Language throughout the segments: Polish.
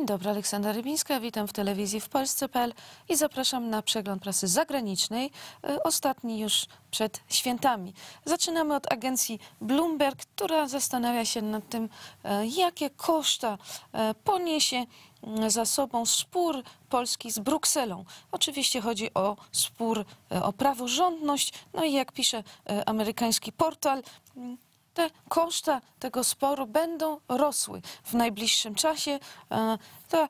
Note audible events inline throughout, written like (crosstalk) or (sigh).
Dzień dobry, Aleksandra Rybińska, witam w telewizji w Polsce.pl i zapraszam na przegląd prasy zagranicznej, y, ostatni już przed świętami. Zaczynamy od agencji Bloomberg, która zastanawia się nad tym, y, jakie koszta y, poniesie za sobą spór Polski z Brukselą. Oczywiście chodzi o spór o praworządność, no i jak pisze amerykański portal, te koszta tego sporu będą rosły w najbliższym czasie. E, to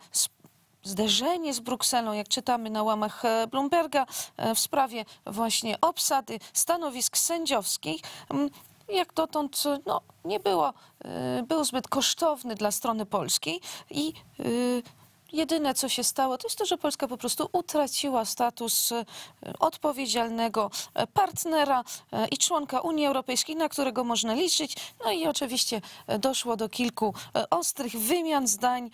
zderzenie z Brukselą, jak czytamy na łamach e, Bloomberga, e, w sprawie właśnie obsady stanowisk sędziowskich, mm, jak dotąd no, nie było, był zbyt kosztowny dla strony polskiej i jedyne, co się stało, to jest to, że Polska po prostu utraciła status e, odpowiedzialnego e, partnera e, i członka Unii Europejskiej, na którego można liczyć. No i oczywiście doszło do kilku ostrych wymian zdań,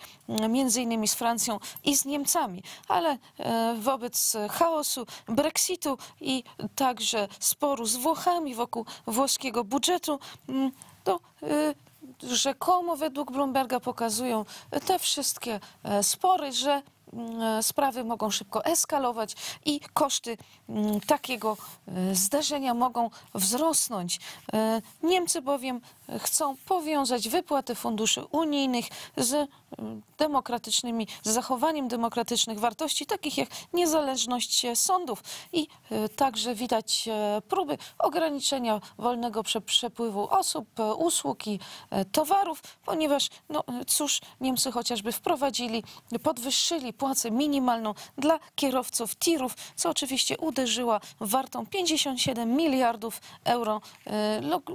między innymi z Francją i z Niemcami. Ale wobec chaosu, Brexitu i także sporu z Włochami wokół włoskiego budżetu, to rzekomo według Bloomberga pokazują te wszystkie e, spory, że mm, e, sprawy mogą szybko eskalować i koszty mm, takiego e, zdarzenia mogą wzrosnąć. Niemcy bowiem chcą powiązać wypłaty funduszy unijnych z y, demokratycznymi, z zachowaniem demokratycznych wartości, takich jak niezależność sądów i y, także widać y, próby ograniczenia wolnego przepływu osób, usług i towarów, ponieważ no cóż, Niemcy chociażby wprowadzili, podwyższyli płacę minimalną dla kierowców tirów, co oczywiście uderzyła wartą 57 miliardów euro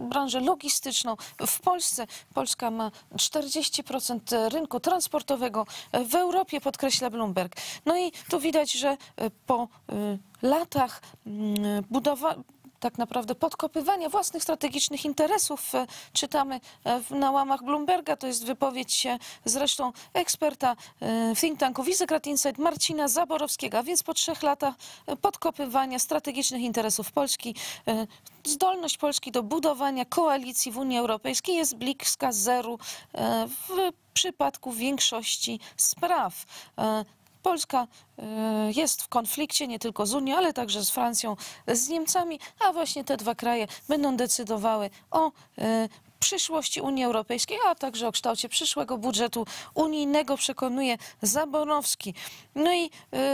branżę logistyczną, w Polsce Polska ma 40% rynku transportowego, w Europie podkreśla Bloomberg. No i tu widać, że e, po e, latach mm, budowa tak naprawdę podkopywania własnych strategicznych interesów. E, czytamy e, na łamach Bloomberga, to jest wypowiedź e, zresztą eksperta think tanku Wisegrad Insight Marcina Zaborowskiego, więc po trzech latach podkopywania strategicznych interesów Polski zdolność Polski do budowania koalicji w Unii Europejskiej jest bliska zeru w przypadku większości spraw. Polska e, jest w konflikcie nie tylko z Unią, ale także z Francją, z Niemcami, a właśnie te dwa kraje będą decydowały o e, przyszłości Unii Europejskiej, a także o kształcie przyszłego budżetu unijnego przekonuje Zaborowski. No i y,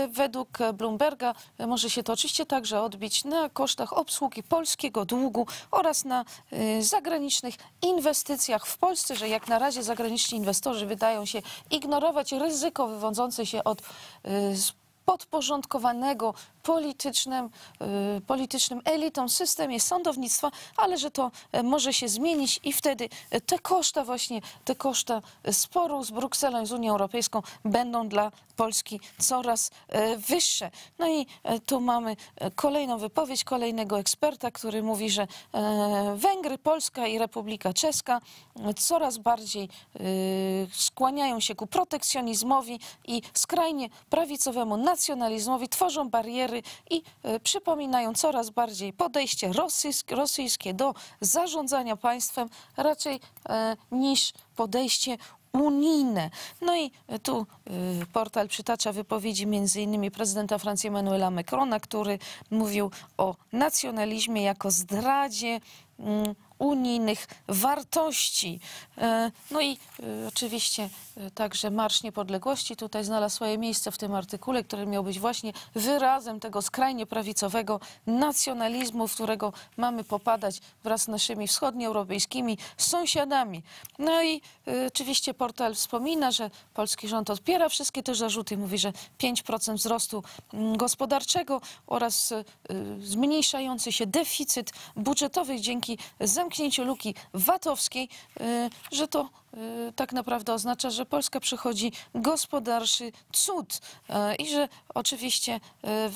według Bloomberga y, może się to oczywiście także odbić na kosztach obsługi polskiego długu oraz na y, zagranicznych inwestycjach w Polsce, że jak na razie zagraniczni inwestorzy wydają się ignorować ryzyko wywodzące się od podporządkowanego politycznym, y, politycznym elitom, systemie sądownictwa, ale że to e, może się zmienić i wtedy e, te koszta właśnie, te koszta e, sporu z Brukselą, z Unią Europejską będą dla Polski coraz wyższe. No i tu mamy kolejną wypowiedź kolejnego eksperta, który mówi, że Węgry, Polska i Republika Czeska coraz bardziej skłaniają się ku protekcjonizmowi i skrajnie prawicowemu nacjonalizmowi, tworzą bariery i e, przypominają coraz bardziej podejście rosyjskie do zarządzania państwem raczej e, niż podejście unijne. No i e, tu portal przytacza wypowiedzi m.in. prezydenta Francji Emmanuela Macrona, który mówił o nacjonalizmie jako zdradzie mm, unijnych wartości. E, no i e, oczywiście e, także Marsz Niepodległości tutaj znalazł swoje miejsce w tym artykule, który miał być właśnie wyrazem tego skrajnie prawicowego nacjonalizmu, w którego mamy popadać wraz z naszymi wschodnioeuropejskimi sąsiadami. No i oczywiście portal wspomina, że polski rząd odpiera wszystkie te zarzuty. Mówi, że 5% wzrostu mm, gospodarczego oraz zmniejszający się deficyt budżetowy dzięki zamknięciu zamknięciu luki VAT-owskiej, y, że to y, tak naprawdę oznacza, że Polska przychodzi gospodarczy cud y, i że oczywiście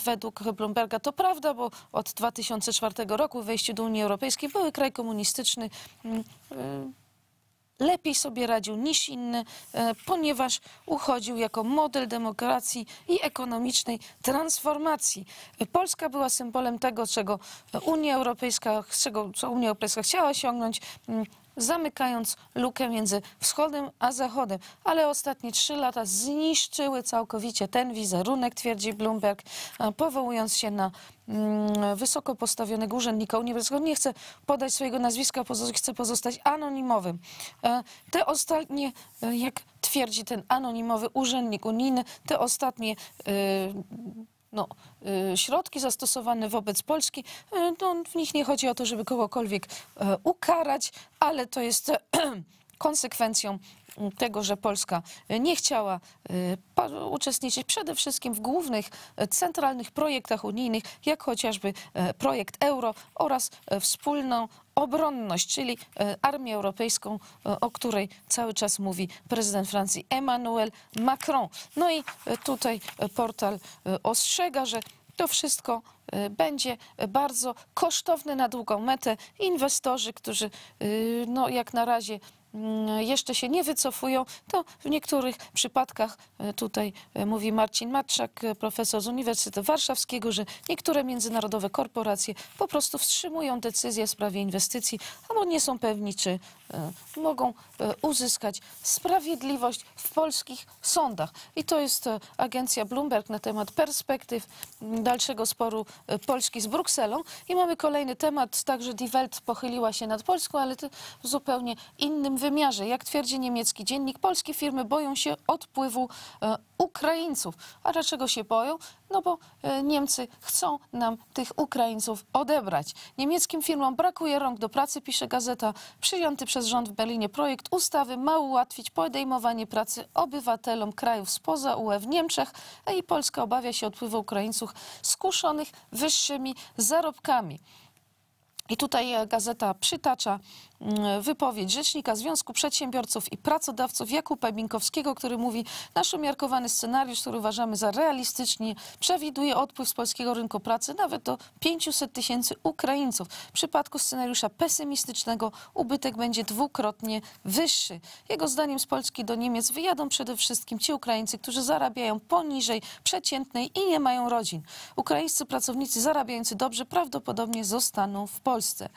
według Bloomberga to prawda, bo od 2004 roku wejściu do Unii Europejskiej były kraj komunistyczny lepiej sobie radził niż inny, e, ponieważ uchodził jako model demokracji i ekonomicznej transformacji. Polska była symbolem tego, czego Unia Europejska, czego, co Unia Europejska chciała osiągnąć, mm, zamykając lukę między wschodem a zachodem. Ale ostatnie trzy lata zniszczyły całkowicie ten wizerunek, twierdzi Bloomberg, e, powołując się na mm, wysoko postawionego urzędnika uniwersytetu. Nie chcę podać swojego nazwiska, chcę pozostać anonimowym. E, te ostatnie, e, jak twierdzi ten anonimowy urzędnik unijny, te ostatnie no, y, środki zastosowane wobec Polski, y, no, w nich nie chodzi o to, żeby kogokolwiek e, ukarać, ale to jest (clears throat) e, konsekwencją tego, że Polska nie chciała y, uczestniczyć przede wszystkim w głównych e, centralnych projektach unijnych, jak chociażby e, projekt euro oraz e, wspólną obronność, czyli armię europejską, o której cały czas mówi prezydent Francji Emmanuel Macron. No i tutaj portal ostrzega, że to wszystko będzie bardzo kosztowne na długą metę. Inwestorzy, którzy no, jak na razie Mm, jeszcze się nie wycofują, to w niektórych przypadkach, e, tutaj e, mówi Marcin Matczak, e, profesor z Uniwersytetu Warszawskiego, że niektóre międzynarodowe korporacje po prostu wstrzymują decyzję w sprawie inwestycji, albo nie są pewni, czy mogą uzyskać sprawiedliwość w polskich sądach. I to jest agencja Bloomberg na temat perspektyw dalszego sporu Polski z Brukselą. I mamy kolejny temat, także Die Welt pochyliła się nad Polską, ale w zupełnie innym wymiarze. Jak twierdzi niemiecki dziennik, polskie firmy boją się odpływu e, Ukraińców. A dlaczego się boją? No bo e, Niemcy chcą nam tych Ukraińców odebrać. Niemieckim firmom brakuje rąk do pracy, pisze gazeta. Przyjęty przez rząd w Berlinie projekt ustawy ma ułatwić podejmowanie pracy obywatelom krajów spoza UE w Niemczech A i Polska obawia się odpływu Ukraińców skuszonych wyższymi zarobkami. I tutaj e, gazeta przytacza wypowiedź rzecznika Związku Przedsiębiorców i Pracodawców Jakuba Binkowskiego, który mówi, nasz umiarkowany scenariusz, który uważamy za realistyczny, przewiduje odpływ z polskiego rynku pracy nawet do 500 tysięcy Ukraińców. W przypadku scenariusza pesymistycznego ubytek będzie dwukrotnie wyższy. Jego zdaniem z Polski do Niemiec wyjadą przede wszystkim ci Ukraińcy, którzy zarabiają poniżej przeciętnej i nie mają rodzin. Ukraińscy pracownicy zarabiający dobrze prawdopodobnie zostaną w Polsce.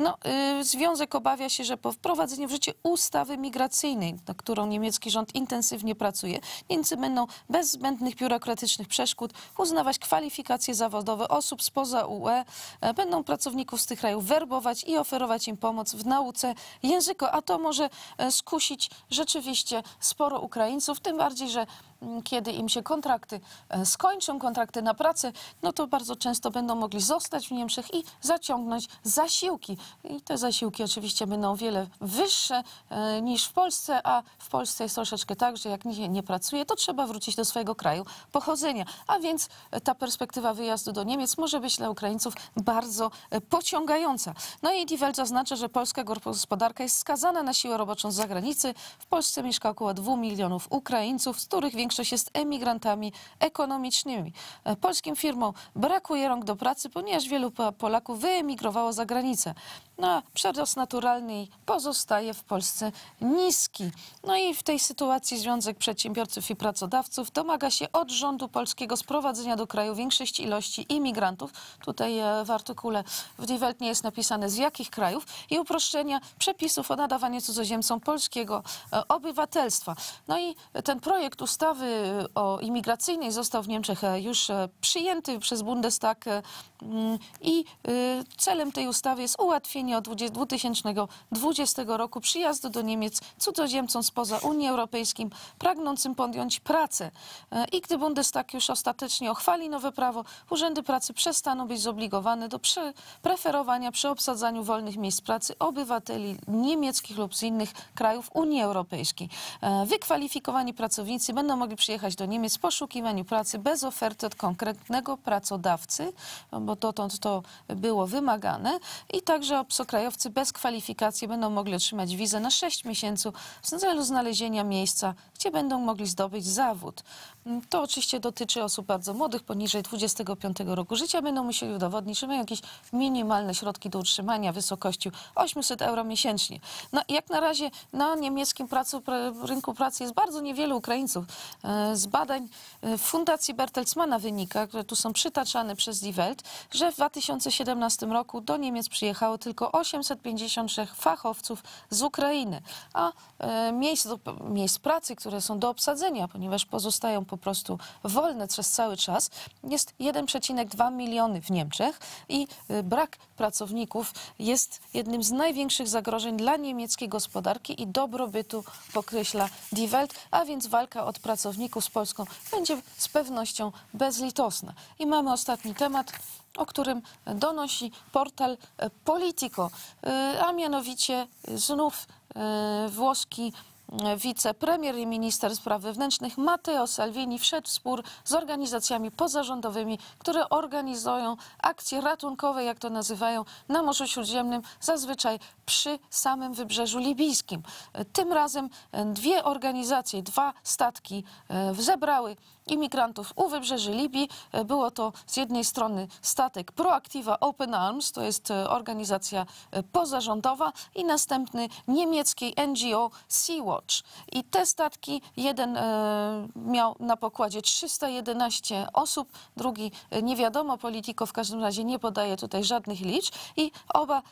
No, y, związek obawia się, że po wprowadzeniu w życie ustawy migracyjnej, na którą niemiecki rząd intensywnie pracuje, Niemcy będą bez zbędnych biurokratycznych przeszkód uznawać kwalifikacje zawodowe osób spoza UE, e, będą pracowników z tych krajów werbować i oferować im pomoc w nauce języka, a to może e, skusić rzeczywiście sporo Ukraińców, tym bardziej, że Mm, kiedy im się kontrakty e, skończą, kontrakty na pracę, no to bardzo często będą mogli zostać w Niemczech i zaciągnąć zasiłki. I te zasiłki oczywiście będą o wiele wyższe e, niż w Polsce, a w Polsce jest troszeczkę tak, że jak nie, nie pracuje, to trzeba wrócić do swojego kraju pochodzenia. A więc e, ta perspektywa wyjazdu do Niemiec może być dla Ukraińców bardzo pociągająca. No i Divel zaznacza, że polska gospodarka jest skazana na siłę roboczą z zagranicy. W Polsce mieszka około 2 milionów Ukraińców, z których większość większość jest emigrantami ekonomicznymi. E, polskim firmom brakuje rąk do pracy, ponieważ wielu Polaków wyemigrowało za granicę na przerost naturalny pozostaje w Polsce niski. No i w tej sytuacji Związek Przedsiębiorców i Pracodawców domaga się od rządu polskiego sprowadzenia do kraju większej ilości imigrantów. Tutaj e, w artykule w Die Welt nie jest napisane z jakich krajów i uproszczenia przepisów o nadawaniu cudzoziemcom polskiego e, obywatelstwa. No i ten projekt ustawy e, o imigracyjnej został w Niemczech już przyjęty przez Bundestag mm, i celem tej ustawy jest ułatwienie od 2020 roku przyjazdu do Niemiec cudzoziemcom spoza Unii Europejskiej, pragnącym podjąć pracę. E, I gdy Bundestag już ostatecznie ochwali nowe prawo, urzędy pracy przestaną być zobligowane do preferowania przy obsadzaniu wolnych miejsc pracy obywateli niemieckich lub z innych krajów Unii Europejskiej. E, wykwalifikowani pracownicy będą mogli przyjechać do Niemiec w poszukiwaniu pracy bez oferty od konkretnego pracodawcy, bo dotąd to było wymagane, i także obsadzenie obcokrajowcy bez kwalifikacji będą mogli otrzymać wizę na 6 miesięcy w celu znalezienia miejsca, gdzie będą mogli zdobyć zawód. To oczywiście dotyczy osób bardzo młodych, poniżej 25 roku życia. Będą musieli udowodnić, że mają jakieś minimalne środki do utrzymania w wysokości 800 euro miesięcznie. No, jak na razie na niemieckim rynku pracy jest bardzo niewielu Ukraińców. E, z badań e, Fundacji Bertelsmana wynika, które tu są przytaczane przez Die Welt, że w 2017 roku do Niemiec przyjechało tylko tylko 856 fachowców z Ukrainy, a e, miejsc, miejsc pracy, które są do obsadzenia, ponieważ pozostają po prostu wolne przez cały czas, jest 1,2 miliony w Niemczech i e, brak pracowników jest jednym z największych zagrożeń dla niemieckiej gospodarki i dobrobytu, pokreśla Die Welt, a więc walka od pracowników z Polską będzie z pewnością bezlitosna. I mamy ostatni temat o którym donosi portal e, Politico, e, a mianowicie znów e, włoski wicepremier i minister spraw wewnętrznych Matteo Salvini wszedł w spór z organizacjami pozarządowymi, które organizują akcje ratunkowe, jak to nazywają, na Morzu Śródziemnym, zazwyczaj przy samym wybrzeżu libijskim. Tym razem dwie organizacje, dwa statki zebrały imigrantów u wybrzeży Libii. E, było to z jednej strony statek Proactiva Open Arms, to jest e, organizacja e, pozarządowa i następny niemieckiej NGO Sea-Watch. I te statki, jeden miał na pokładzie 311 osób, drugi nie wiadomo, Politico w każdym razie nie podaje tutaj żadnych liczb i oba,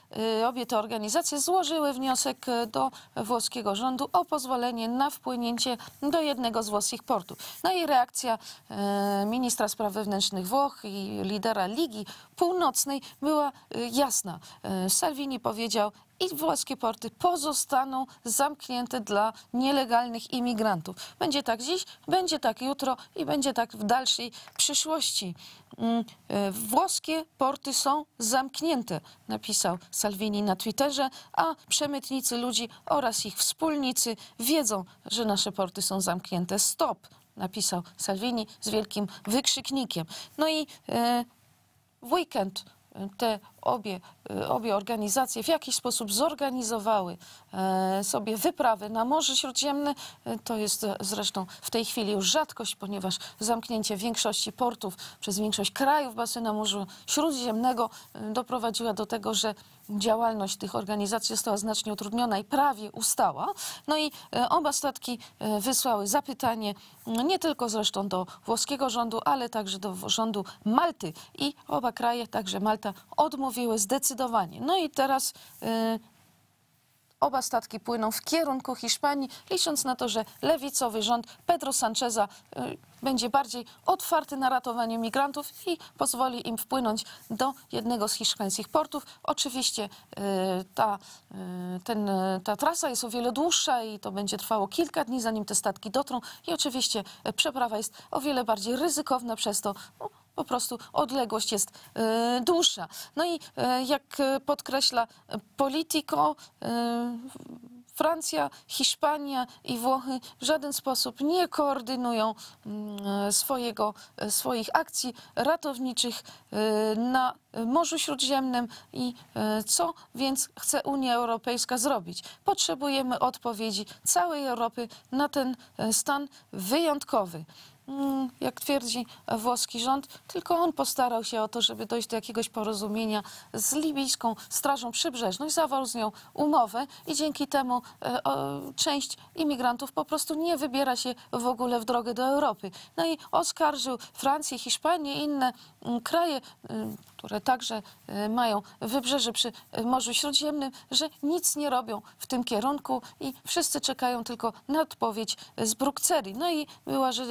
obie te organizacje złożyły wniosek do włoskiego rządu o pozwolenie na wpłynięcie do jednego z włoskich portów. No i reakcja E, ministra spraw wewnętrznych Włoch i lidera Ligi Północnej była e, jasna. E, Salvini powiedział, i włoskie porty pozostaną zamknięte dla nielegalnych imigrantów. Będzie tak dziś, będzie tak jutro i będzie tak w dalszej przyszłości. Mm, włoskie porty są zamknięte, napisał Salvini na Twitterze, a przemytnicy ludzi oraz ich wspólnicy wiedzą, że nasze porty są zamknięte. Stop napisał Salvini z wielkim wykrzyknikiem. No i e, w weekend e, te obie, y, obie organizacje w jakiś sposób zorganizowały e, sobie wyprawy na Morze Śródziemne. E, to jest e, zresztą w tej chwili już rzadkość, ponieważ zamknięcie większości portów przez większość krajów basenu Morza Śródziemnego doprowadziła do tego, że działalność tych organizacji została znacznie utrudniona i prawie ustała. No i oba statki wysłały zapytanie nie tylko zresztą do włoskiego rządu, ale także do rządu Malty i oba kraje, także Malta odmówiły mówiły zdecydowanie. No i teraz y, oba statki płyną w kierunku Hiszpanii, licząc na to, że lewicowy rząd Pedro Sancheza y, będzie bardziej otwarty na ratowanie migrantów i pozwoli im wpłynąć do jednego z hiszpańskich portów. Oczywiście y, ta, ten, ta trasa jest o wiele dłuższa i to będzie trwało kilka dni, zanim te statki dotrą i oczywiście przeprawa jest o wiele bardziej ryzykowna przez to, no, po prostu odległość jest y, dłuższa. No i y, jak podkreśla Politico, y, Francja, Hiszpania i Włochy w żaden sposób nie koordynują mm, swojego, swoich akcji ratowniczych na Morzu Śródziemnym i co więc chce Unia Europejska zrobić? Potrzebujemy odpowiedzi całej Europy na ten stan wyjątkowy. Mm, jak twierdzi włoski rząd, tylko on postarał się o to, żeby dojść do jakiegoś porozumienia z libijską Strażą Przybrzeżną i zawarł z nią umowę i dzięki temu e, część imigrantów po prostu nie wybiera się w ogóle w drogę do Europy. No i oskarżył Francję, Hiszpanię i inne Y, kraje, y, które także y, mają wybrzeże przy Morzu Śródziemnym, że nic nie robią w tym kierunku i wszyscy czekają tylko na odpowiedź z Brukseli. No i była, że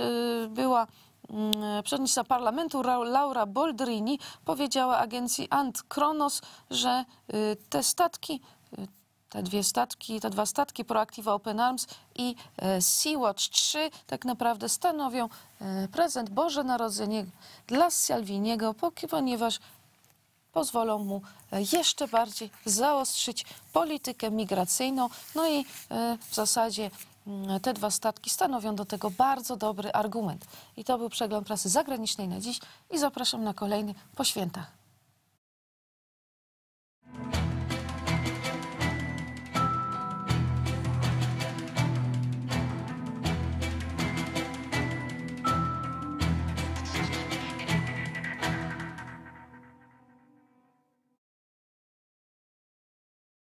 była mm, przewodnicząca parlamentu Laura Boldrini powiedziała agencji Ant Kronos, że te statki te dwie statki, te dwa statki Proactiva Open Arms i e, Sea-Watch 3 tak naprawdę stanowią e, prezent Boże Narodzenie dla Salviniego, ponieważ pozwolą mu e, jeszcze bardziej zaostrzyć politykę migracyjną. No i w zasadzie mm, te dwa statki stanowią do tego bardzo dobry argument. I to był przegląd prasy zagranicznej na dziś i zapraszam na kolejny po świętach.